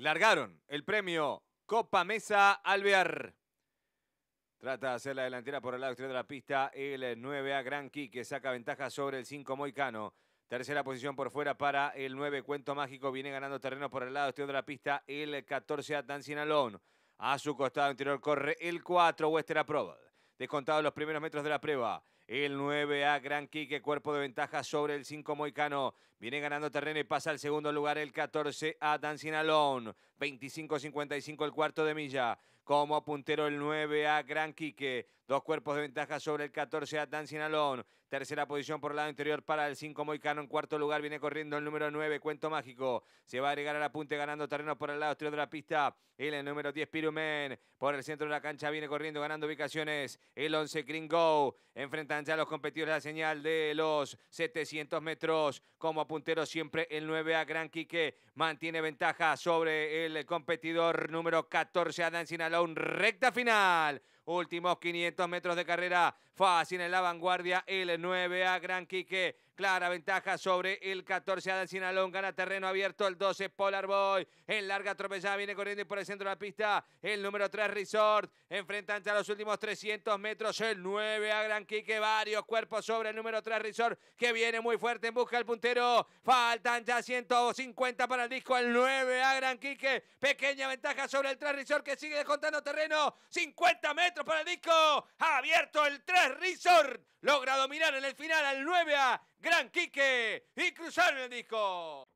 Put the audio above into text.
largaron el premio Copa Mesa Alvear. Trata de hacer la delantera por el lado exterior de la pista. El 9A Gran que saca ventaja sobre el 5 Moicano. Tercera posición por fuera para el 9 Cuento Mágico. Viene ganando terreno por el lado exterior de la pista. El 14A Dancing Alone. A su costado interior corre el 4 Western Approval. Descontado los primeros metros de la prueba. El 9A, Gran Quique, cuerpo de ventaja sobre el 5 Moicano. Viene ganando terreno y pasa al segundo lugar el 14A, Dancing Alone. 25-55 el cuarto de milla. Como puntero el 9A, Gran Quique. Dos cuerpos de ventaja sobre el 14A, Dancing Alone. Tercera posición por el lado interior para el 5 Moicano. En cuarto lugar viene corriendo el número 9, Cuento Mágico. Se va a agregar al apunte ganando terreno por el lado exterior de la pista. El número 10, Pirumen. Por el centro de la cancha viene corriendo, ganando ubicaciones. El 11, Green Go ya los competidores la señal de los 700 metros. Como puntero siempre el 9A Gran Quique mantiene ventaja sobre el competidor número 14 Adán Sinaloa. Recta final. Últimos 500 metros de carrera. Fácil en la vanguardia el 9A Gran Quique Clara ventaja sobre el 14 Adal Sinalón. Gana terreno abierto el 12 Polar Boy. En larga atropellada viene corriendo y por el centro de la pista el número 3 Resort. Enfrentan ya los últimos 300 metros el 9 a Gran Quique. Varios cuerpos sobre el número 3 Resort que viene muy fuerte en busca del puntero. Faltan ya 150 para el disco. El 9 a Gran Quique. Pequeña ventaja sobre el 3 Resort que sigue descontando terreno. 50 metros para el disco. Abierto el 3 Resort logra dominar en el final al 9A, Gran Quique, y cruzar el disco.